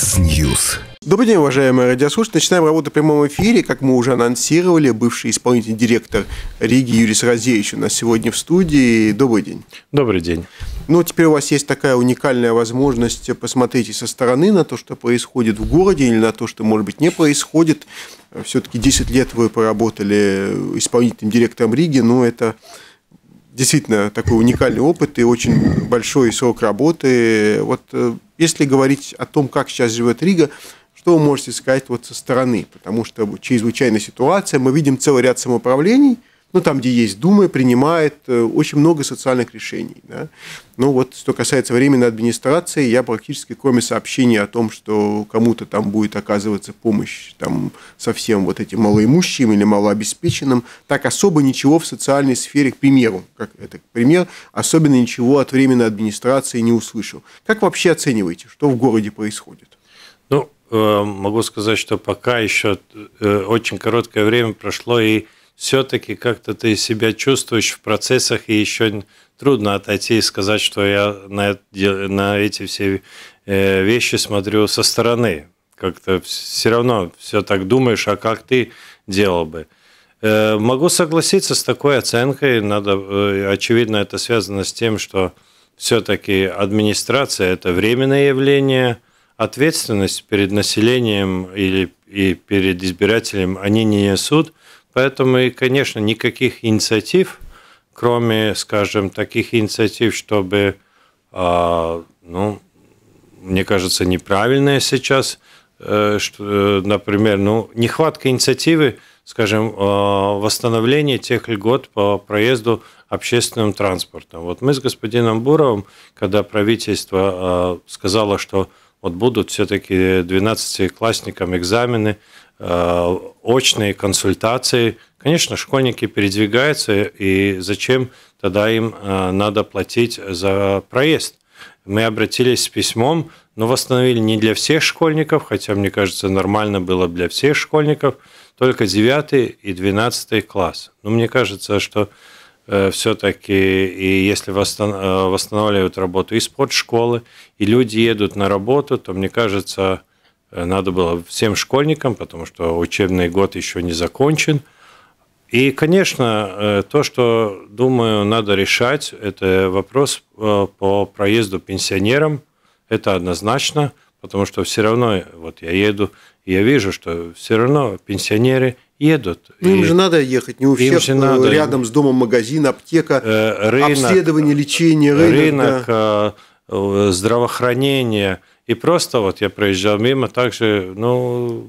Яндекс.Ньюс. Добрый день, уважаемые радиослушатели. Начинаем работу в прямом эфире. Как мы уже анонсировали, бывший исполнительный директор Риги Юрий Сразевич у нас сегодня в студии. Добрый день. Добрый день. Ну, теперь у вас есть такая уникальная возможность посмотреть со стороны на то, что происходит в городе или на то, что, может быть, не происходит. Все-таки 10 лет вы поработали исполнительным директором Риги, но это действительно такой уникальный опыт и очень большой срок работы. Вот э, если говорить о том, как сейчас живет Рига, что вы можете сказать вот со стороны? Потому что чрезвычайная ситуация, мы видим целый ряд самоуправлений – ну, там, где есть Дума, принимает э, очень много социальных решений. Да? Ну, вот, что касается временной администрации, я практически, кроме сообщения о том, что кому-то там будет оказываться помощь там, совсем вот этим малоимущим или малообеспеченным, так особо ничего в социальной сфере, к примеру, как это пример, особенно ничего от временной администрации не услышал. Как вообще оцениваете, что в городе происходит? Ну, э, могу сказать, что пока еще э, очень короткое время прошло, и все-таки как-то ты себя чувствуешь в процессах, и еще трудно отойти и сказать, что я на, на эти все э, вещи смотрю со стороны. Как-то все равно все так думаешь, а как ты делал бы. Э, могу согласиться с такой оценкой. Надо, э, очевидно, это связано с тем, что все-таки администрация – это временное явление, ответственность перед населением или и перед избирателем они не несут – Поэтому и, конечно, никаких инициатив, кроме, скажем, таких инициатив, чтобы, а, ну, мне кажется, неправильное сейчас, что, э, э, например, ну, нехватка инициативы, скажем, а, восстановления тех льгот по проезду общественным транспортом. Вот мы с господином Буровым, когда правительство а, сказало, что вот будут все-таки 12-классникам экзамены – Э, очные консультации. Конечно, школьники передвигаются, и зачем тогда им э, надо платить за проезд? Мы обратились с письмом, но восстановили не для всех школьников, хотя, мне кажется, нормально было для всех школьников, только 9 и 12 класс. Но мне кажется, что э, все-таки, и если восстанавливают работу из-под школы и люди едут на работу, то, мне кажется, Э, надо было всем школьникам, потому что учебный год еще не закончен. И, конечно, э, то, что, думаю, надо решать, это вопрос э, по проезду пенсионерам. Это однозначно, потому что все равно, вот я еду, я вижу, что все равно пенсионеры едут. Ну, им же надо ехать, не у всех же надо. рядом с домом магазин, аптека, рынок, обследование, лечение, рынок. Рынок, да. здравоохранение – и просто вот я проезжал мимо, также, ну,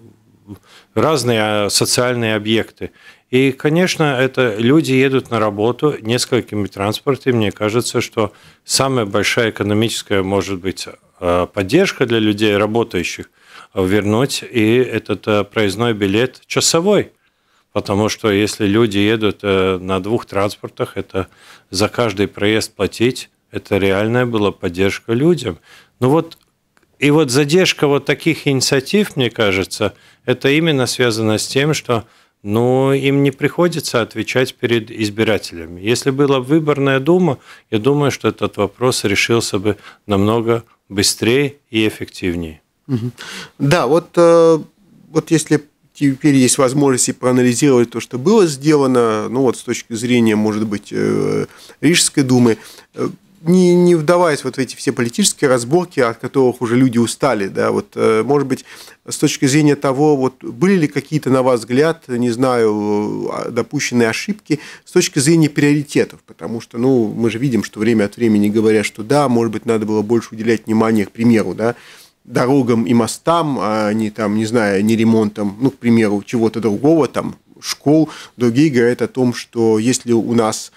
разные а, социальные объекты. И, конечно, это люди едут на работу несколькими транспортами. Мне кажется, что самая большая экономическая, может быть, а, поддержка для людей, работающих, а, вернуть и этот проездной билет часовой. Потому что если люди едут э, на двух транспортах, это за каждый проезд платить, это реальная была поддержка людям. Ну вот и вот задержка вот таких инициатив, мне кажется, это именно связано с тем, что ну, им не приходится отвечать перед избирателями. Если была выборная дума, я думаю, что этот вопрос решился бы намного быстрее и эффективнее. Да, вот, э, вот если теперь есть возможность и проанализировать то, что было сделано, ну вот с точки зрения, может быть, э, Рижской думы, э, не, не вдаваясь вот в эти все политические разборки, от которых уже люди устали, да, вот, э, может быть, с точки зрения того, вот, были ли какие-то, на ваш взгляд, не знаю, а, допущенные ошибки с точки зрения приоритетов, потому что, ну, мы же видим, что время от времени говорят, что да, может быть, надо было больше уделять внимание, к примеру, да, дорогам и мостам, а не там, не знаю, не ремонтом, ну, к примеру, чего-то другого, там, школ. Другие говорят о том, что если у нас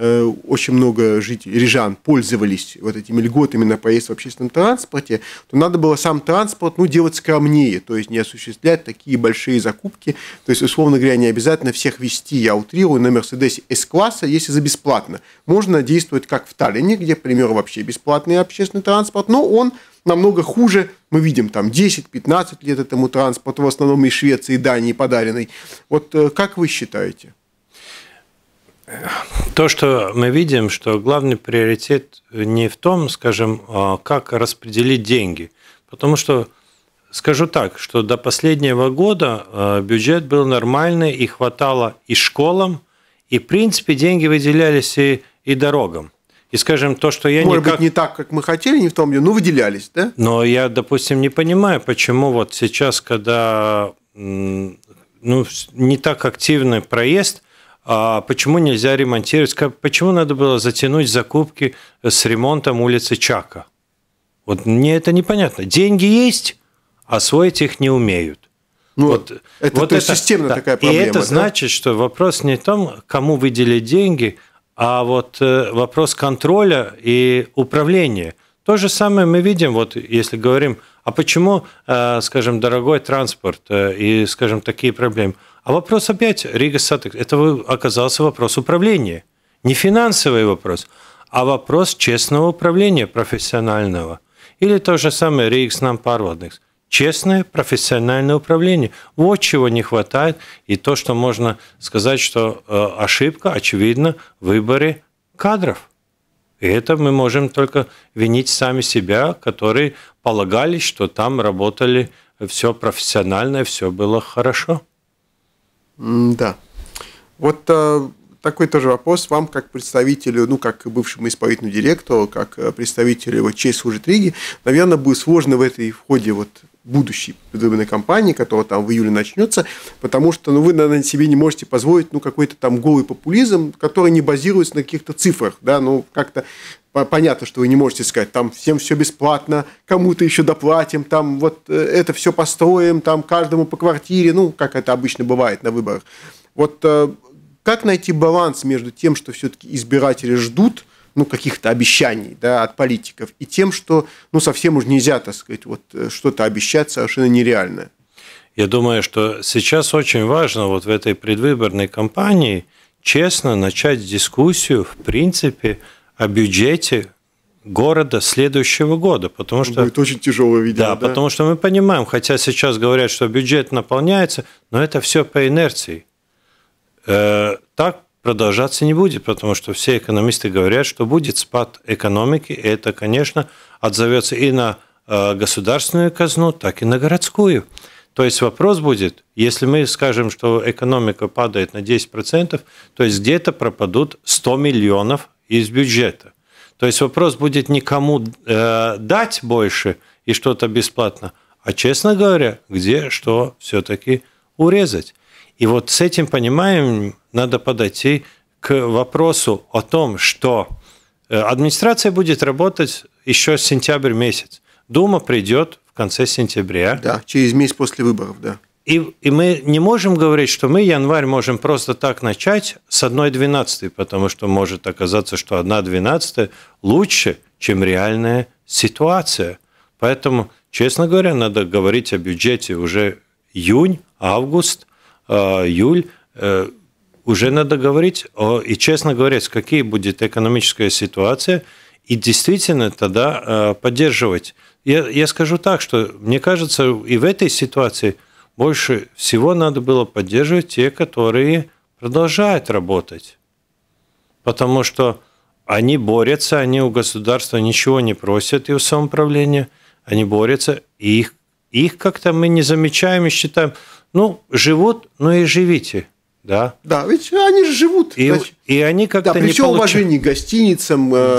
Э, очень много жителей, рижан пользовались вот этими льготами на поезд в общественном транспорте, то надо было сам транспорт ну, делать скромнее, то есть не осуществлять такие большие закупки. То есть, условно говоря, не обязательно всех вести, я утрирую, на Мерседесе С-класса, если за бесплатно. Можно действовать как в Таллине, где, к примеру, вообще бесплатный общественный транспорт, но он намного хуже. Мы видим там 10-15 лет этому транспорту, в основном из Швеции и Дании подаренный. Вот э, как вы считаете? То, что мы видим, что главный приоритет не в том, скажем, а, как распределить деньги, потому что скажу так, что до последнего года а, бюджет был нормальный и хватало и школам, и в принципе деньги выделялись и, и дорогам. И скажем, то, что я Может никак... быть, не так, как мы хотели, не в том, но выделялись, да? Но я, допустим, не понимаю, почему вот сейчас, когда ну, не так активный проезд, а почему нельзя ремонтировать, почему надо было затянуть закупки с ремонтом улицы Чака. Вот мне это непонятно. Деньги есть, а освоить их не умеют. Ну, вот это, вот то это системная да. такая проблема. И это да? значит, что вопрос не в том, кому выделить деньги, а вот э, вопрос контроля и управления. То же самое мы видим, вот если говорим, а почему, э, скажем, дорогой транспорт э, и, скажем, такие проблемы. А вопрос опять, Рига Сатекс, это оказался вопрос управления. Не финансовый вопрос, а вопрос честного управления профессионального. Или то же самое Ригс нам парвадникс. Честное профессиональное управление. Вот чего не хватает. И то, что можно сказать, что э, ошибка, очевидно, в выборе кадров. И это мы можем только винить сами себя, которые полагались, что там работали э, все профессионально, все было хорошо. Да. Вот э, такой тоже вопрос вам, как представителю, ну, как бывшему исполнительному директору, как э, представителю, вот, чей служит Риги, наверное, будет сложно в этой в ходе вот будущей придуманной кампании, которая там в июле начнется, потому что ну, вы, наверное, себе не можете позволить ну, какой-то там голый популизм, который не базируется на каких-то цифрах. Да? Ну, как-то понятно, что вы не можете сказать, там всем все бесплатно, кому-то еще доплатим, там вот э, это все построим, там каждому по квартире, ну, как это обычно бывает на выборах. Вот э, как найти баланс между тем, что все-таки избиратели ждут, ну, каких-то обещаний да, от политиков, и тем, что ну, совсем уж нельзя, так сказать, вот, э, что-то обещать совершенно нереальное. Я думаю, что сейчас очень важно вот в этой предвыборной кампании честно начать дискуссию, в принципе, о бюджете города следующего года, потому что будет очень тяжелое видео. Да, да, потому что мы понимаем, хотя сейчас говорят, что бюджет наполняется, но это все по инерции. Э, так продолжаться не будет, потому что все экономисты говорят, что будет спад экономики, и это, конечно, отзовется и на э, государственную казну, так и на городскую. То есть вопрос будет, если мы скажем, что экономика падает на 10%, то есть где-то пропадут 100 миллионов из бюджета. То есть вопрос будет никому э, дать больше и что-то бесплатно, а, честно говоря, где что все-таки урезать. И вот с этим пониманием надо подойти к вопросу о том, что э, администрация будет работать еще сентябрь месяц. Дума придет в конце сентября. Да, через месяц после выборов, да. И, и мы не можем говорить, что мы январь можем просто так начать с одной двенадцатой, потому что может оказаться, что одна двенадцатая лучше, чем реальная ситуация. Поэтому, честно говоря, надо говорить о бюджете уже июнь, август, Э, июль, э, уже надо говорить, о, и честно говоря, какие будет экономическая ситуация, и действительно тогда э, поддерживать. Я, я скажу так, что мне кажется, и в этой ситуации больше всего надо было поддерживать те, которые продолжают работать. Потому что они борются, они у государства ничего не просят и у самоуправления, они борются, и их, их как-то мы не замечаем и считаем, ну, живут, но ну и живите. Да. да, ведь они же живут. И, значит, и они как-то да, при не всем получ... уважении к гостиницам, э,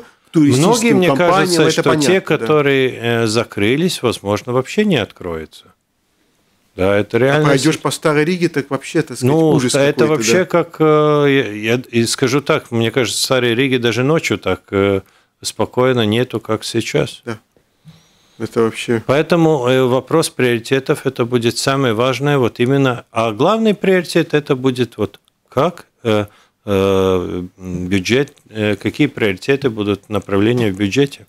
да. туристическим Многие, мне кажется, это что понятно, те, да. которые э, закрылись, возможно, вообще не откроются. Да, это реально. А пойдешь по Старой Риге, так вообще, так сказать, ну, ужас это вообще да? как, э, я, я скажу так, мне кажется, в Старой Риге даже ночью так спокойно нету, как сейчас. Да. Это вообще... Поэтому э, вопрос приоритетов – это будет самое важное. Вот именно, а главный приоритет – это будет вот как э, э, бюджет, какие приоритеты будут направления в бюджете.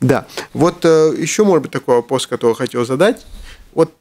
Да. Вот еще, может быть, такой вопрос, который хотел задать. Вот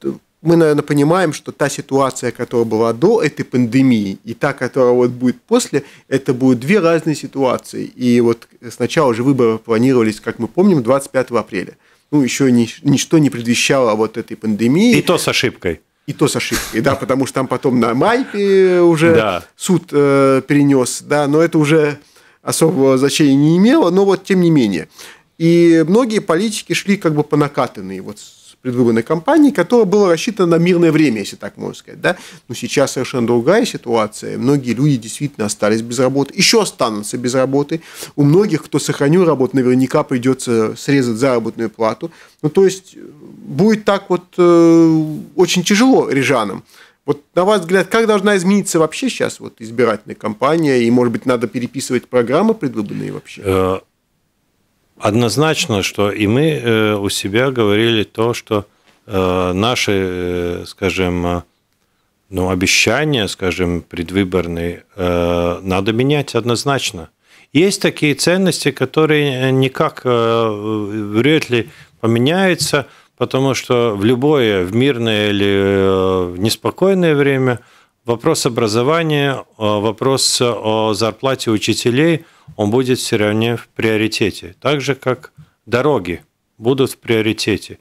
мы, наверное, понимаем, что та ситуация, которая была до этой пандемии, и та, которая вот будет после, это будут две разные ситуации. И вот сначала же выборы планировались, как мы помним, 25 апреля. Ну, еще ничто не предвещало вот этой пандемии. И то с ошибкой. И то с ошибкой, да, потому что там потом на Майпе уже да. суд э, перенес, да, но это уже особого значения не имело, но вот тем не менее. И многие политики шли как бы по накатанной, вот предвыборной кампании, которая была рассчитана на мирное время, если так можно сказать. Да? Но сейчас совершенно другая ситуация. Многие люди действительно остались без работы, еще останутся без работы. У многих, кто сохранил работу, наверняка придется срезать заработную плату. Ну, то есть э, будет так вот э, очень тяжело рижанам. Вот на ваш взгляд, как должна измениться вообще сейчас вот избирательная кампания? И, может быть, надо переписывать программы предвыборные вообще? Э, Однозначно, что и мы э, у себя говорили то, что э, наши, э, скажем, ну, обещания, скажем, предвыборные, надо менять однозначно. Есть такие ценности, которые никак вряд ли поменяются, потому что в любое, в мирное или в неспокойное время вопрос образования, вопрос о зарплате учителей – он будет все равно в приоритете. Так же, как дороги будут в приоритете.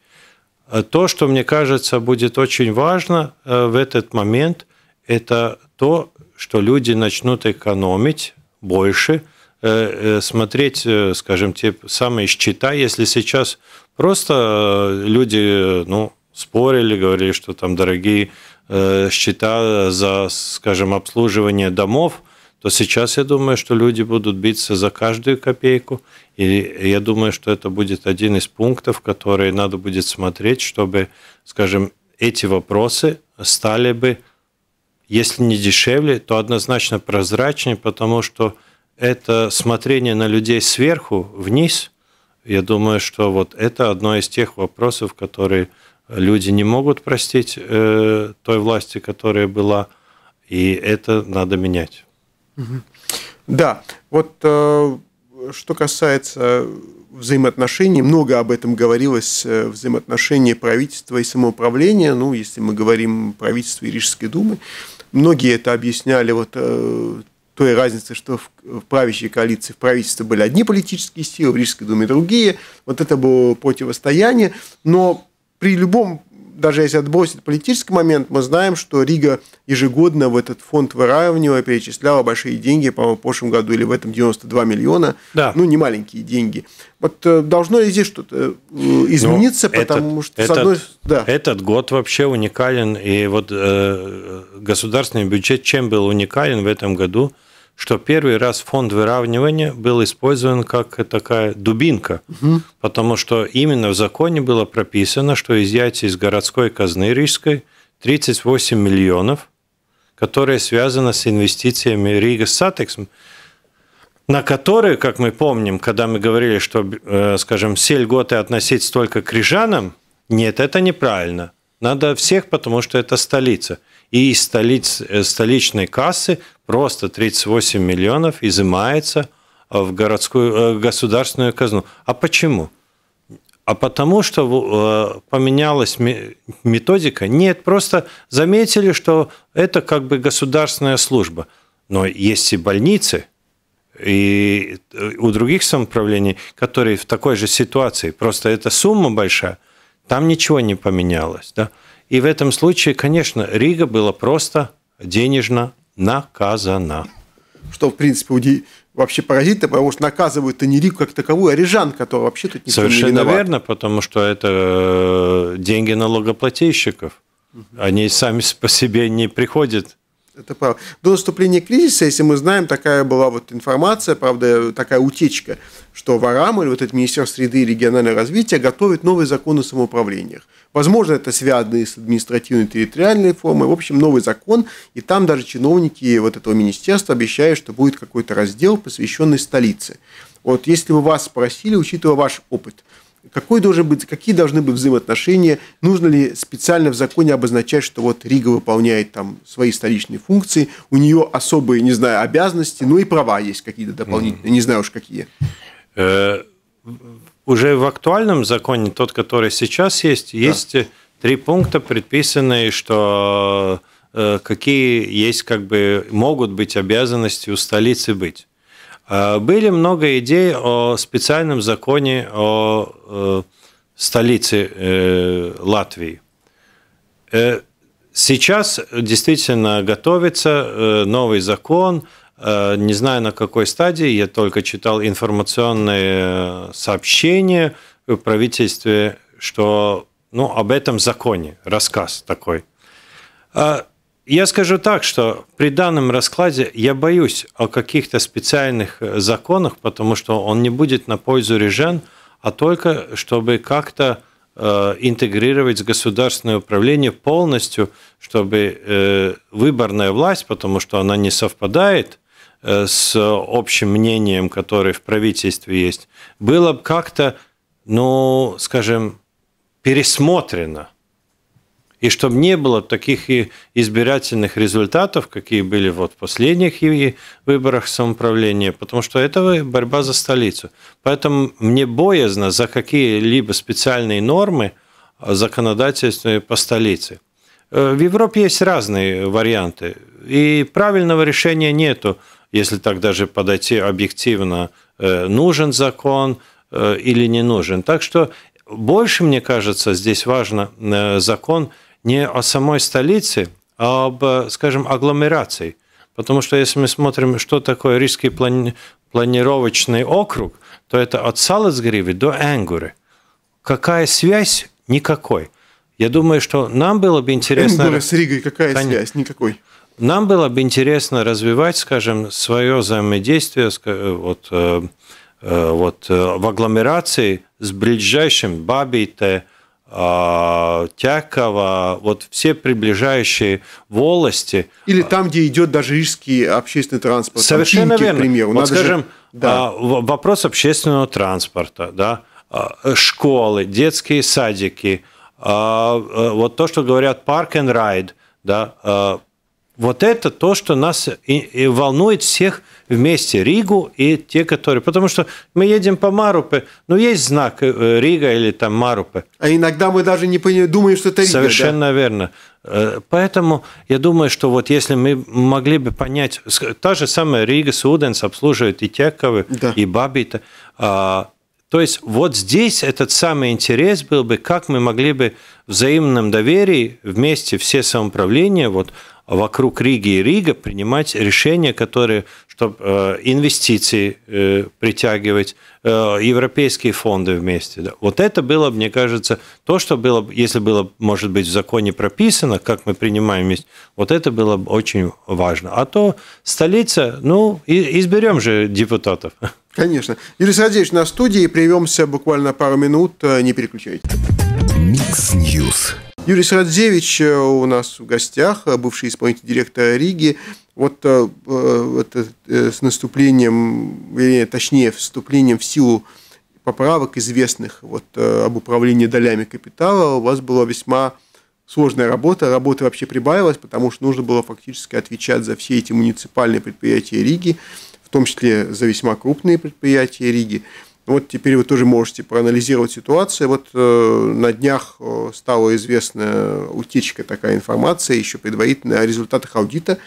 Э, то, что, мне кажется, будет очень важно э, в этот момент, это то, что люди начнут экономить больше, э, смотреть, скажем, те самые счета. Если сейчас просто люди ну, спорили, говорили, что там дорогие счета за, скажем, обслуживание домов – то сейчас я думаю, что люди будут биться за каждую копейку. И я думаю, что это будет один из пунктов, которые надо будет смотреть, чтобы, скажем, эти вопросы стали бы, если не дешевле, то однозначно прозрачнее, потому что это смотрение на людей сверху вниз, я думаю, что вот это одно из тех вопросов, которые люди не могут простить э, той власти, которая была, и это надо менять. Да, вот э, что касается взаимоотношений, много об этом говорилось, э, взаимоотношения правительства и самоуправления, ну, если мы говорим правительство и Рижской думы, многие это объясняли вот э, той разницы, что в правящей коалиции, в правительстве были одни политические силы, в Рижской думе другие. Вот это было противостояние. Но при любом даже если отбросить политический момент, мы знаем, что Рига ежегодно в этот фонд выравнивая, перечисляла большие деньги, по-моему, в прошлом году или в этом 92 миллиона. Да. Ну, не маленькие деньги. Вот э, должно ли здесь что-то э, измениться, ну, потому этот, что... Этот, одной... да. этот год вообще уникален, и вот э, государственный бюджет чем был уникален в этом году – что первый раз фонд выравнивания был использован как такая дубинка, угу. потому что именно в законе было прописано, что изъятие из городской казны рижской 38 миллионов, которые связаны с инвестициями Рига Сатекс, на которые, как мы помним, когда мы говорили, что, э, скажем, все льготы относить только к рижанам, нет, это неправильно. Надо всех, потому что это столица – и из столиц, э, столичной кассы просто 38 миллионов изымается э, в городскую, э, государственную казну. А почему? А потому что поменялась методика? Нет, просто заметили, что это как бы государственная служба. Но есть и больницы, и у других самоуправлений, которые в такой же ситуации, просто эта сумма большая, там ничего не поменялось. Да? И в этом случае, конечно, Рига была просто денежно наказана. Что, в принципе, уди... вообще паразиты, потому что наказывают-то не Ригу как таковую, а Рижан, который вообще тут не Совершенно верно, потому что это э, деньги налогоплательщиков. Угу. Они сами по себе не приходят это правда. До наступления кризиса, если мы знаем, такая была вот информация, правда, такая утечка, что Варам или вот этот Министерство среды и регионального развития готовит новые законы о самоуправлениях. Возможно, это связано с административной территориальной формой. В общем, новый закон. И там даже чиновники вот этого министерства обещают, что будет какой-то раздел, посвященный столице. Вот если бы вас спросили, учитывая ваш опыт – какой должен быть, какие должны быть взаимоотношения, нужно ли специально в законе обозначать, что вот Рига выполняет там свои столичные функции, у нее особые, не знаю, обязанности, ну и права есть какие-то дополнительные, mm не знаю уж какие. э уже в актуальном законе, тот, который сейчас есть, да. есть э, три пункта, предписанные, что э, какие есть, как бы, могут быть обязанности у столицы быть. Э, были много идей о специальном законе о э, столице э, Латвии. Сейчас действительно готовится новый закон, не знаю на какой стадии, я только читал информационные сообщения в правительстве, что ну, об этом законе, рассказ такой. Я скажу так, что при данном раскладе я боюсь о каких-то специальных э, законах, потому что он не будет на пользу режен, а только чтобы как-то э, интегрировать государственное управление полностью, чтобы э, выборная власть, потому что она не совпадает с общим мнением, которое в правительстве есть, было бы как-то, ну, скажем, пересмотрено и чтобы не было таких и избирательных результатов, какие были вот в последних выборах самоуправления, потому что это борьба за столицу. Поэтому мне боязно за какие-либо специальные нормы а, законодательства по столице. Э, в Европе есть разные варианты, и правильного решения нету, если так даже подойти объективно, э, нужен закон э, или не нужен. Так что больше, мне кажется, здесь важно закон не о самой столице, а об, скажем, агломерации. Потому что если мы смотрим, что такое Рижский плани... планировочный округ, то это от Саласгривы до Энгуры. Какая связь? Никакой. Я думаю, что нам было бы интересно... Энгура с Ригой какая Конечно. связь? Никакой. Нам было бы интересно развивать, скажем, свое взаимодействие э, вот, э, э, вот, в агломерации с ближайшим Бабите, Э, Тякова, вот все приближающие волости. Или там, где идет даже рижский общественный транспорт. Совершенно Тинки, верно. К примеру. Вот Надо скажем, же... да. Э, вопрос общественного транспорта, да, э, школы, детские садики, вот то, что говорят парк and ride, да, вот это то, что нас и, и волнует всех вместе, Ригу и те, которые... Потому что мы едем по Марупе, ну, есть знак э, Рига или там Марупе. А иногда мы даже не думаем, что это Рига, Совершенно да? верно. Э, поэтому я думаю, что вот если мы могли бы понять... Та же самая Рига Суденс обслуживает и Тековы, да. и Бабита. А, то есть вот здесь этот самый интерес был бы, как мы могли бы в взаимном доверии вместе все самоуправления вот вокруг Риги и Рига принимать решения, которые, чтобы э, инвестиции э, притягивать, э, европейские фонды вместе. Вот это было, мне кажется, то, что было, если было, может быть, в законе прописано, как мы принимаем вместе, вот это было очень важно. А то столица, ну, изберем же депутатов. Конечно. Юрий Сергеевич на студии, прервемся буквально пару минут, не переключайтесь. Микс Ньюс. Юрий Сарадзевич э, у нас в гостях, э, бывший исполнитель директора Риги. Вот, вот э, с наступлением, вернее, точнее, вступлением в силу поправок известных вот, об управлении долями капитала у вас была весьма сложная работа. Работа вообще прибавилась, потому что нужно было фактически отвечать за все эти муниципальные предприятия Риги, в том числе за весьма крупные предприятия Риги. Вот теперь вы тоже можете проанализировать ситуацию. Вот э, на днях э, стала известна утечка такая информация, еще предварительно о результатах аудита.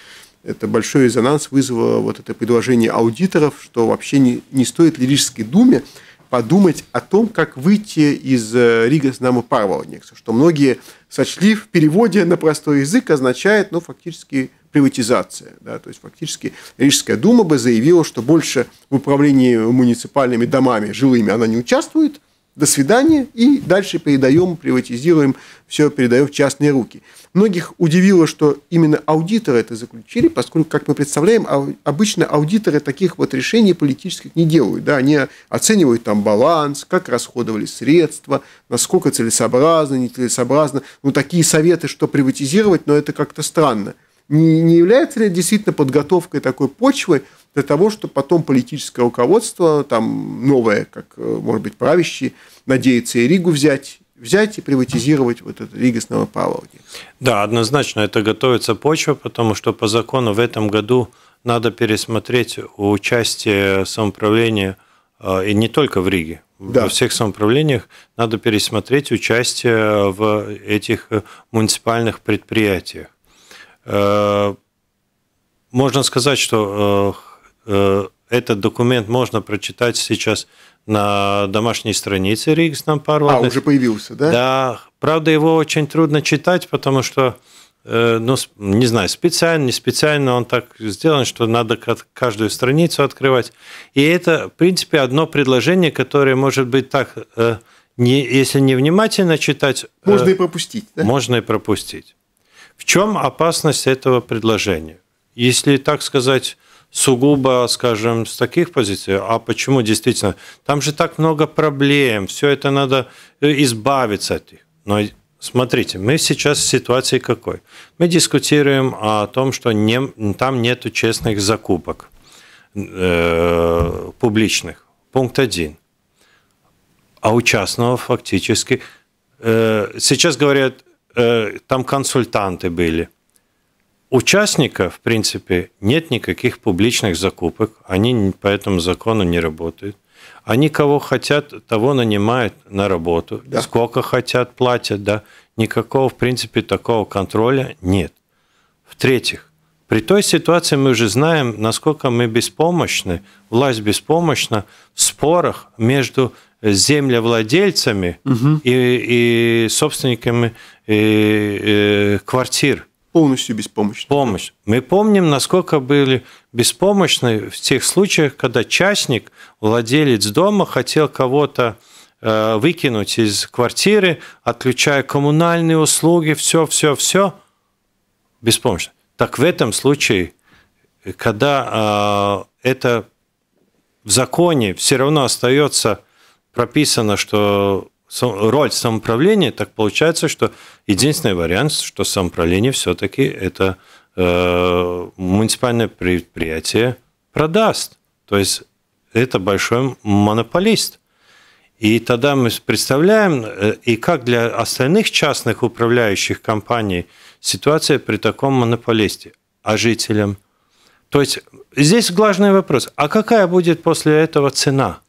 Это большой резонанс вызвало вот это предложение аудиторов, что вообще не, не стоит лирической думе подумать о том, как выйти из э, Рига с Намо Парвалникса, что многие сочли в переводе на простой язык означает, ну, фактически приватизация. Да, то есть фактически Рижская дума бы заявила, что больше в управлении муниципальными домами жилыми она не участвует, до свидания, и дальше передаем, приватизируем, все передаем в частные руки. Многих удивило, что именно аудиторы это заключили, поскольку, как мы представляем, обычно аудиторы таких вот решений политических не делают. Да? Они оценивают там баланс, как расходовали средства, насколько целесообразно, нецелесообразно. Ну, такие советы, что приватизировать, но это как-то странно. Не, не является ли действительно подготовкой такой почвы для того, чтобы потом политическое руководство, там новое, как, э, может быть, правящие, надеется и Ригу взять, взять и приватизировать вот это ригостного правования. Да, однозначно это готовится почва, потому что по закону в этом году надо пересмотреть участие самоуправления э, и не только в Риге, да. во всех самоуправлениях надо пересмотреть участие в этих э, муниципальных предприятиях. Э, можно сказать, что э, э, этот документ можно прочитать сейчас на домашней странице Ригс нам пару. А, уже появился, да? Да. Правда, его очень трудно читать, потому что, ну, не знаю, специально, не специально он так сделан, что надо каждую страницу открывать. И это, в принципе, одно предложение, которое может быть так, не, если не внимательно читать... Можно и пропустить, да? Можно и пропустить. В чем опасность этого предложения? Если, так сказать, сугубо, скажем, с таких позиций, а почему действительно? Там же так много проблем, все это надо э, избавиться от них. Но смотрите, мы сейчас в ситуации какой? Мы дискутируем о том, что не, там нет честных закупок э, публичных. Пункт один. А у частного фактически... Э, сейчас говорят, Э, там консультанты были. Участника, в принципе, нет никаких публичных закупок, они по этому закону не работают. Они кого хотят, того нанимают на работу, да. сколько хотят, платят, да. Никакого, в принципе, такого контроля нет. В-третьих, при той ситуации мы уже знаем, насколько мы беспомощны, власть беспомощна в спорах между землевладельцами угу. и, и собственниками и, э, э, квартир. Полностью беспомощны. Помощь. Мы помним, насколько были беспомощны в тех случаях, когда частник, владелец дома, хотел кого-то э, выкинуть из квартиры, отключая коммунальные услуги, все, все, все, беспомощно. Так в этом случае, когда это в законе все равно остается прописано, что роль самоуправления, так получается, что единственный вариант, что самоуправление все-таки это э, муниципальное предприятие продаст. То есть это большой монополист. И тогда мы представляем, э, и как для остальных частных управляющих компаний ситуация при таком монополисте, а жителям. То есть здесь главный вопрос, а какая будет после этого цена?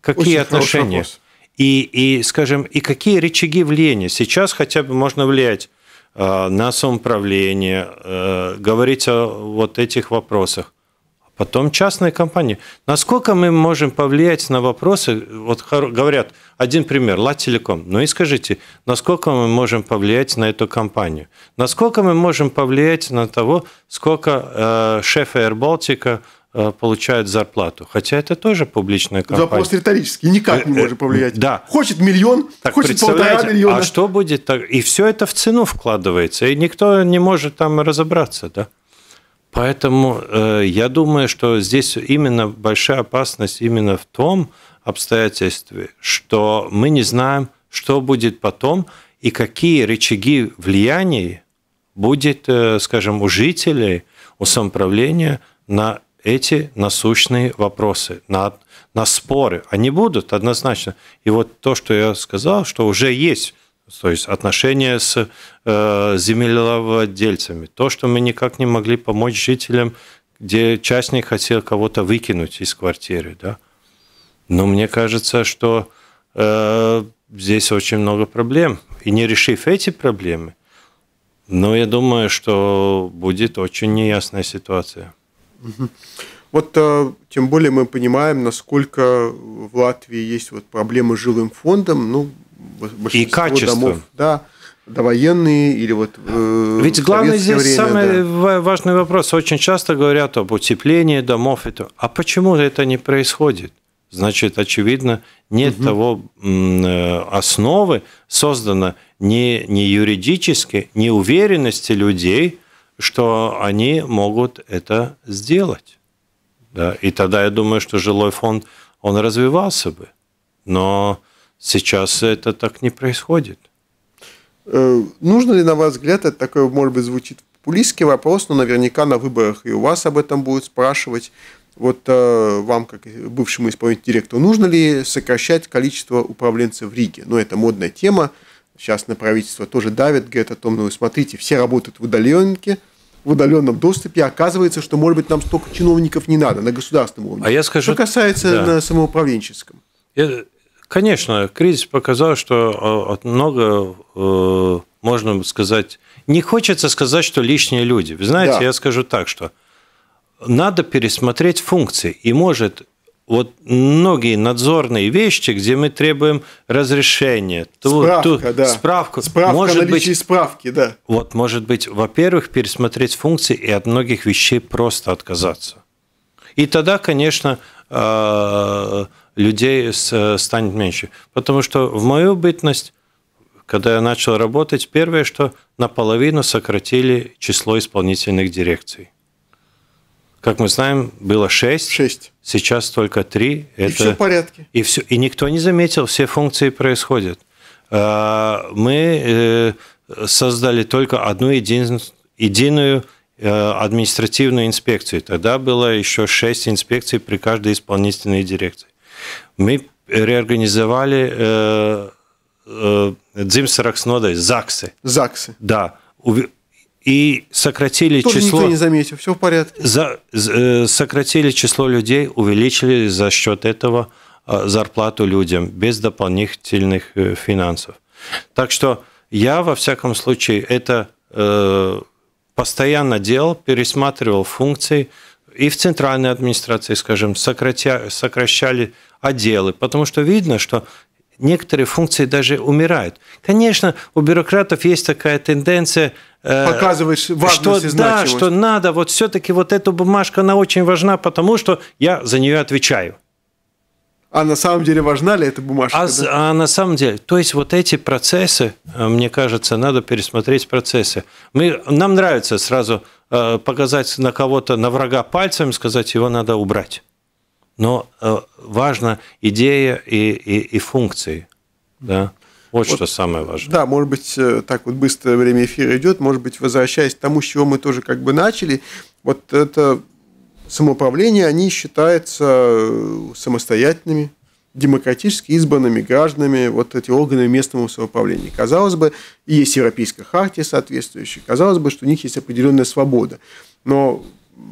Какие Очень отношения? Вопрос. И, и, скажем, и какие рычаги влияния? Сейчас хотя бы можно влиять э, на самоуправление, э, говорить о вот этих вопросах. Потом частные компании. Насколько мы можем повлиять на вопросы? Вот говорят, один пример, Латтелеком. Ну и скажите, насколько мы можем повлиять на эту компанию? Насколько мы можем повлиять на того, сколько э, шеф Air Baltica – Э, получают зарплату. Хотя это тоже публичная компания. Вопрос риторический, никак не э, э, может повлиять. Да. Хочет миллион, так хочет полтора а миллиона. А что будет? И все это в цену вкладывается, и никто не может там разобраться, да? Поэтому я думаю, что здесь именно большая опасность именно в том обстоятельстве, что мы не знаем, что будет потом и какие рычаги влияния будет, скажем, у жителей, у самоуправления на эти насущные вопросы, на, на споры. Они будут однозначно. И вот то, что я сказал, что уже есть то есть отношения с э, землевладельцами, то, что мы никак не могли помочь жителям, где частник хотел кого-то выкинуть из квартиры, да. Но мне кажется, что э, здесь очень много проблем, и не решив эти проблемы, но я думаю, что будет очень неясная ситуация. Вот э, тем более мы понимаем, насколько в Латвии есть вот проблемы с жилым фондом. Ну, и качество. Домов, да, довоенные или вот... Э, Ведь главное здесь время, самый да. важный вопрос. Очень часто говорят об утеплении домов. И то. А почему это не происходит? Значит, очевидно, нет угу. того э, основы создано ни, ни юридически, ни уверенности людей – что они могут это сделать. Да? И тогда я думаю, что жилой фонд, он развивался бы. Но сейчас это так не происходит. Э, нужно ли, на ваш взгляд, это такое, может быть, звучит популистский вопрос, но наверняка на выборах и у вас об этом будут спрашивать. Вот э, вам, как бывшему исполнительному директору, нужно ли сокращать количество управленцев в Риге? Ну, это модная тема сейчас на правительство тоже давят, говорят о том, ну, смотрите, все работают в удаленке, в удаленном доступе, оказывается, что, может быть, нам столько чиновников не надо на государственном уровне. А я скажу... Что касается да. на самоуправленческом. Я... Э, конечно, кризис показал, что э, много, э, можно сказать, не хочется сказать, что лишние люди. Вы знаете, да. я скажу так, что надо пересмотреть функции. И может вот многие надзорные вещи, где мы требуем разрешения, ту, справка, ту, да. справку, справка, может быть, справки, да. Вот, может быть, во-первых, пересмотреть функции и от многих вещей просто отказаться. И тогда, конечно, э, людей э, станет меньше, потому что в мою бытность, когда я начал работать, первое, что наполовину сократили число исполнительных дирекций как мы знаем, было шесть. Шесть. Сейчас только 3. Это... И все в порядке. И, все... и никто не заметил, все функции происходят. А, мы э, создали только одну един... единую э, административную инспекцию. Тогда было еще шесть инспекций при каждой исполнительной дирекции. Мы реорганизовали э, Дзимсаракснода, ЗАГСы. ЗАГСы. Да и сократили Тоже число... никто не заметил, все в порядке. За, э, сократили число людей, увеличили за счет этого э, зарплату людям без дополнительных э, финансов. Так что я, во всяком случае, это э, постоянно делал, пересматривал функции, и в центральной администрации, скажем, сократя, сокращали отделы, потому что видно, что некоторые функции даже умирают. Конечно, у бюрократов есть такая тенденция э, показываешь важность что, и Да, что надо, вот все-таки вот эта бумажка, она очень важна, потому что я за нее отвечаю. А на самом деле важна ли эта бумажка? А, да? а на самом деле, то есть вот эти процессы, э, мне кажется, надо пересмотреть процессы. Мы, нам нравится сразу э, показать на кого-то, на врага пальцем, сказать, его надо убрать но э, важна идея и, и, и функции. Да? Вот, вот что самое важное. Да, может быть, э, так вот быстро время эфира идет, может быть, возвращаясь к тому, с чего мы тоже как бы начали, вот это самоуправление, они считаются э, самостоятельными, демократически избранными гражданами вот эти органы местного самоуправления. Казалось бы, есть Европейская хартия соответствующая, казалось бы, что у них есть определенная свобода. Но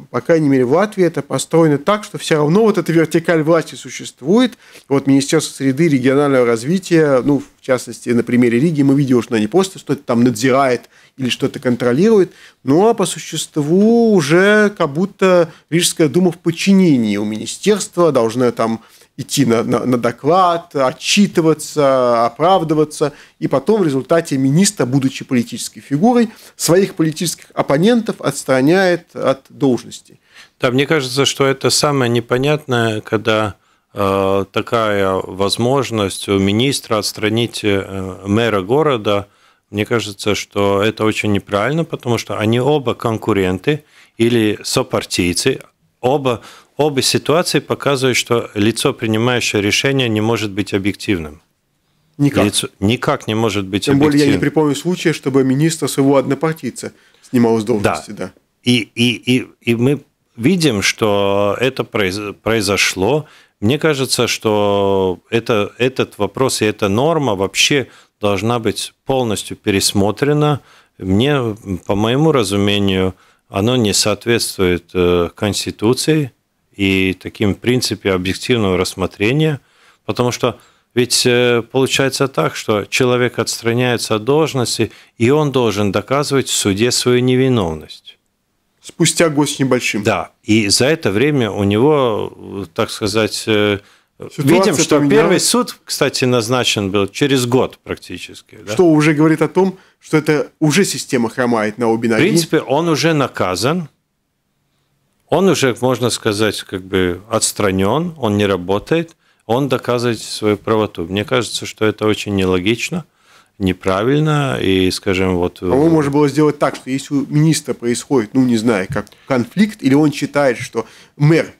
по крайней мере, в Латвии это построено так, что все равно вот эта вертикаль власти существует. Вот Министерство среды регионального развития, ну, в частности, на примере Риги мы видим, что они просто что-то там надзирает или что-то контролирует, но по существу уже как будто Рижская дума в подчинении у министерства, должна там идти на, на, на доклад, отчитываться, оправдываться, и потом в результате министра, будучи политической фигурой, своих политических оппонентов отстраняет от должности. Да, мне кажется, что это самое непонятное, когда э, такая возможность у министра отстранить э, мэра города. Мне кажется, что это очень неправильно, потому что они оба конкуренты или сопартийцы, оба Обе ситуации показывают, что лицо, принимающее решение, не может быть объективным. Никак. Лицо никак не может быть Тем более я не припомню случая, чтобы министр своего однопартийца снимал с должности. Да. да. И, и, и, и мы видим, что это произошло. Мне кажется, что это, этот вопрос и эта норма вообще должна быть полностью пересмотрена. Мне, по моему разумению, оно не соответствует э, Конституции и таким, принципе, объективного рассмотрения, потому что ведь э, получается так, что человек отстраняется от должности, и он должен доказывать в суде свою невиновность. Спустя год с небольшим. Да, и за это время у него, так сказать, э, Ситуация Видим, что поменялась. первый суд, кстати, назначен был через год практически. Да? Что уже говорит о том, что это уже система хромает на обе ноги. В принципе, он уже наказан, он уже, можно сказать, как бы отстранен, он не работает, он доказывает свою правоту. Мне кажется, что это очень нелогично, неправильно, и, скажем, вот... Э, По-моему, можно было сделать так, что если у министра происходит, ну, не знаю, как конфликт, или он считает, что мэр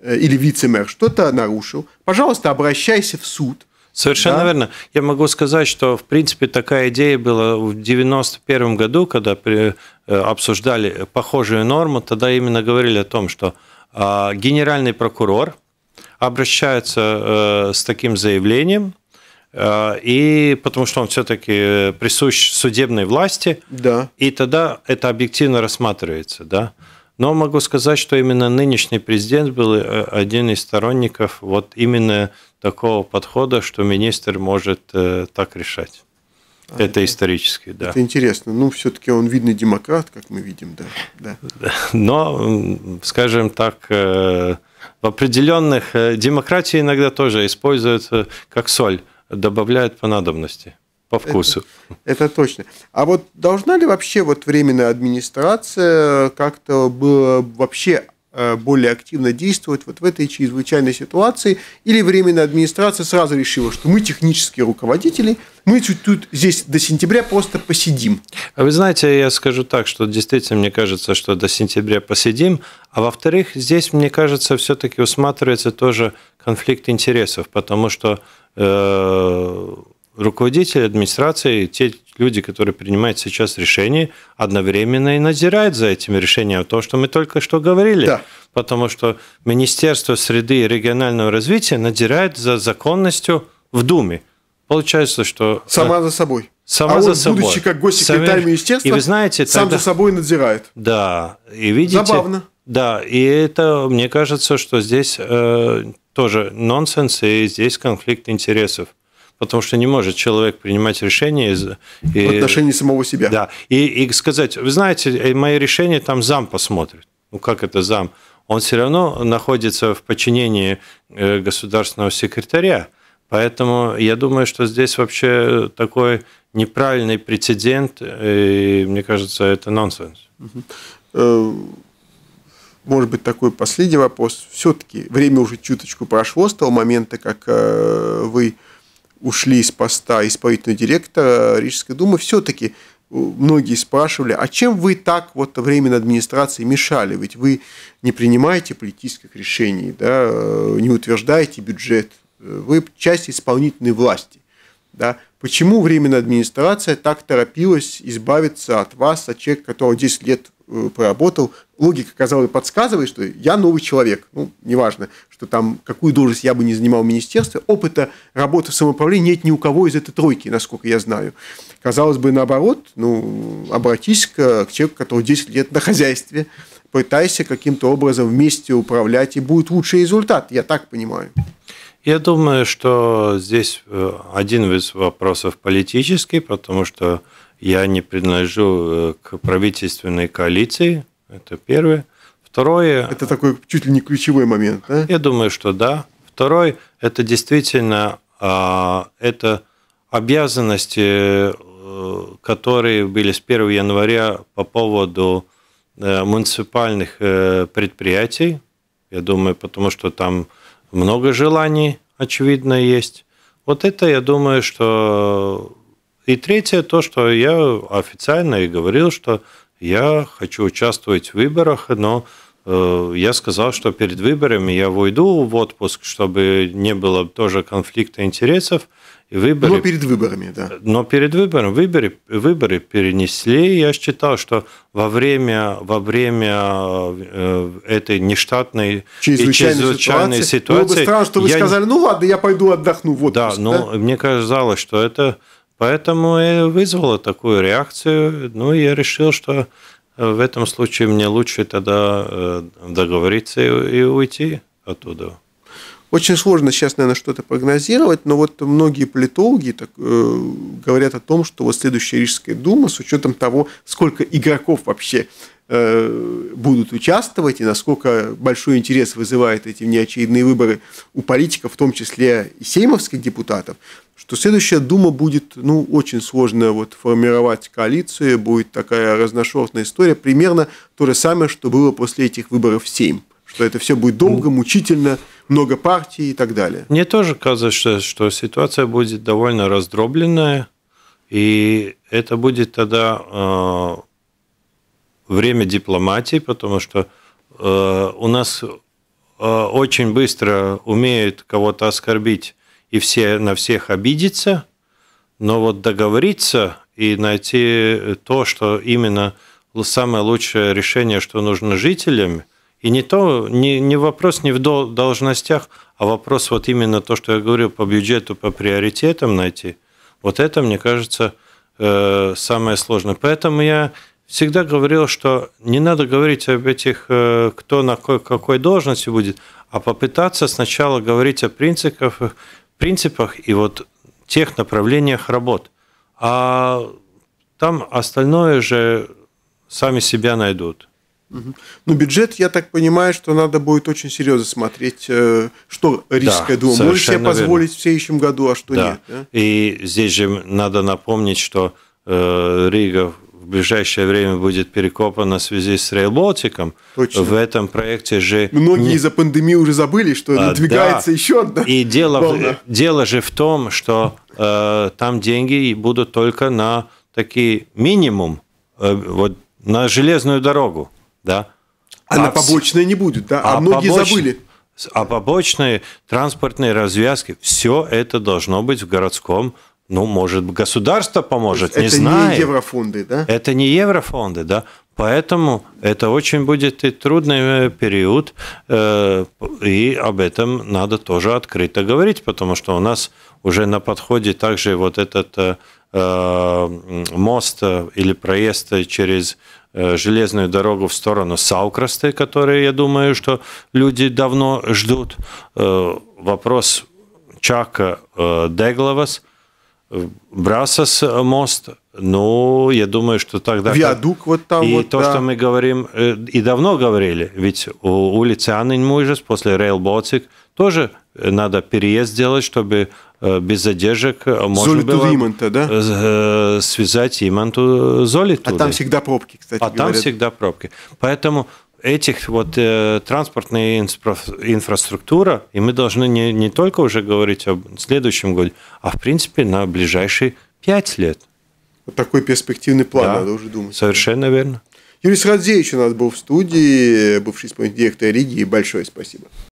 э, или вице-мэр что-то нарушил, пожалуйста, обращайся в суд – Совершенно да? верно. Я могу сказать, что, в принципе, такая идея была в 91 году, когда э, обсуждали похожую норму, тогда именно говорили о том, что а, генеральный прокурор обращается э, с таким заявлением, э, и потому что он все-таки присущ судебной власти, да. и тогда это объективно рассматривается, да. Но могу сказать, что именно нынешний президент был один из сторонников вот именно такого подхода, что министр может э, так решать. А, это да. исторически, да. Это интересно. Ну, все-таки он видный демократ, как мы видим, да. да. Но, скажем так, э, в определенных э, демократии иногда тоже используют как соль, добавляют по надобности, по вкусу. Это, это точно. А вот должна ли вообще вот временная администрация э, как-то было вообще Э, более активно действовать вот в этой чрезвычайной ситуации. Или временная администрация сразу решила, что мы технические руководители, мы чуть тут здесь до сентября просто посидим. А вы знаете, я скажу так, что действительно мне кажется, что до сентября посидим, а во-вторых, здесь, мне кажется, все-таки усматривается тоже конфликт интересов, потому что э руководители администрации, те люди, которые принимают сейчас решения, одновременно и надзирают за этим решением, то, что мы только что говорили. Да. Потому что Министерство среды и регионального развития надзирает за законностью в Думе. Получается, что... Э, сама за собой. Сама а за он, собой. будучи как госсекретарь Сами... министерства, и вы знаете, сам за собой надзирает. Да, и видите... Забавно. Да, и это, мне кажется, что здесь э, тоже нонсенс, и здесь конфликт интересов потому что не может человек принимать решение из, в отношении самого себя. Да, и, и сказать, вы знаете, э, мое решение там зам посмотрит. Ну как это зам? Он все равно находится в подчинении э, государственного секретаря. Поэтому я думаю, что здесь вообще такой неправильный прецедент, э, и мне кажется, это нонсенс. Может быть, такой последний вопрос. Все-таки время уже чуточку прошло с того момента, как вы ушли из поста исполнительного директора Рижской думы, все-таки э, многие спрашивали, а чем вы так вот временно администрации мешали? Ведь вы не принимаете политических решений, да, э, не утверждаете бюджет, э, вы часть исполнительной власти. Да? Почему временная администрация так торопилась избавиться от вас, от человека, которого 10 лет Э, проработал. Логика, казалось, подсказывает, что я новый человек. Ну, неважно, что там, какую должность я бы не занимал в министерстве. Опыта работы в самоуправлении нет ни у кого из этой тройки, насколько я знаю. Казалось бы, наоборот, ну, обратись к, к человеку, который 10 лет на хозяйстве, пытайся каким-то образом вместе управлять, и будет лучший результат, я так понимаю. Я думаю, что здесь э, один из вопросов политический, потому что я не принадлежу э, к правительственной коалиции, это первое. Второе... Это такой чуть ли не ключевой момент, да? Я думаю, что да. Второй, это действительно а, это обязанности, э, которые были с 1 января по поводу э, муниципальных предприятий. Я думаю, потому что там много желаний, очевидно, есть. Вот это, я думаю, что и третье, то, что я официально и говорил, что я хочу участвовать в выборах, но э, я сказал, что перед выборами я войду в отпуск, чтобы не было тоже конфликта интересов. И выборы, но перед выборами, да. Но перед выбором выборы, выборы перенесли. Я считал, что во время, во время э, этой нештатной чрезвычайной, чрезвычайной ситуации, ситуации было бы странно, что вы я... сказали, ну ладно, я пойду отдохну в отпуск. Да, но мне казалось, что это Поэтому и вызвало такую реакцию. Ну, я решил, что э, в этом случае мне лучше тогда э, договориться и уйти оттуда. Очень сложно сейчас, наверное, что-то прогнозировать, но вот многие политологи так, э, говорят о том, что вот следующая Рижская дума, с учетом того, сколько игроков вообще Э, будут участвовать и насколько большой интерес вызывает эти неочевидные выборы у политиков, в том числе и сеймовских депутатов, что следующая Дума будет, ну, очень сложно вот формировать коалицию, будет такая разношерстная история, примерно то же самое, что было после этих выборов в Сейм что это все будет долго, ну. мучительно, много партий и так далее. Мне тоже кажется, что ситуация будет довольно раздробленная, и это будет тогда э, время дипломатии, потому что э, у нас э, очень быстро умеют кого-то оскорбить и все на всех обидеться, но вот договориться и найти то, что именно самое лучшее решение, что нужно жителям, и не то, не, не вопрос не в должностях, а вопрос вот именно то, что я говорил по бюджету, по приоритетам найти. Вот это, мне кажется, э, самое сложное. Поэтому я всегда говорил, что не надо говорить об этих, э, кто на какой должности будет, а попытаться сначала говорить о принципах, принципах и вот тех направлениях работ. А там остальное же сами себя найдут. Ну, бюджет, я так понимаю, что надо будет очень серьезно смотреть, э, что Рижская да, дума может себе позволить верно. в следующем году, а что да. нет. Да? И здесь же надо напомнить, что э, Рига в ближайшее время будет перекопана в связи с рейлотиком. В этом проекте же... Многие не... из-за пандемии уже забыли, что а, надвигается да. еще одна И дело, В, дело же в том, что э, там деньги будут только на такие минимум, э, вот на железную дорогу, да. А, а на побочные не будет, да? А, а многие побоч... забыли. А побочные транспортные развязки, все это должно быть в городском ну, может, государство поможет, не знаю. Это не еврофонды, да? Это не еврофонды, да. Поэтому это очень будет и трудный э, период, э, и об этом надо тоже открыто говорить, потому что у нас уже на подходе также вот этот э, мост или проезд через железную дорогу в сторону Саукрасты, которые, я думаю, что люди давно ждут. Вопрос Чака Дегловас – Брасос э, мост, ну, я думаю, что тогда... Виадук вот там И вот, то, да. что мы говорим, э, и давно говорили, ведь у улицы Анны после Рейл тоже э, надо переезд сделать, чтобы без задержек можно было иманта, да? связать иманту золи туда. А там всегда пробки, кстати А говорят. там всегда пробки. Поэтому этих вот э, транспортная инфра инфраструктура, и мы должны не, не только уже говорить о следующем году, а в принципе на ближайшие пять лет. Вот такой перспективный план да, надо уже думать. Совершенно верно. Юрий Сходзеевич у нас был в студии, бывший исполнитель директора Риги. Большое спасибо.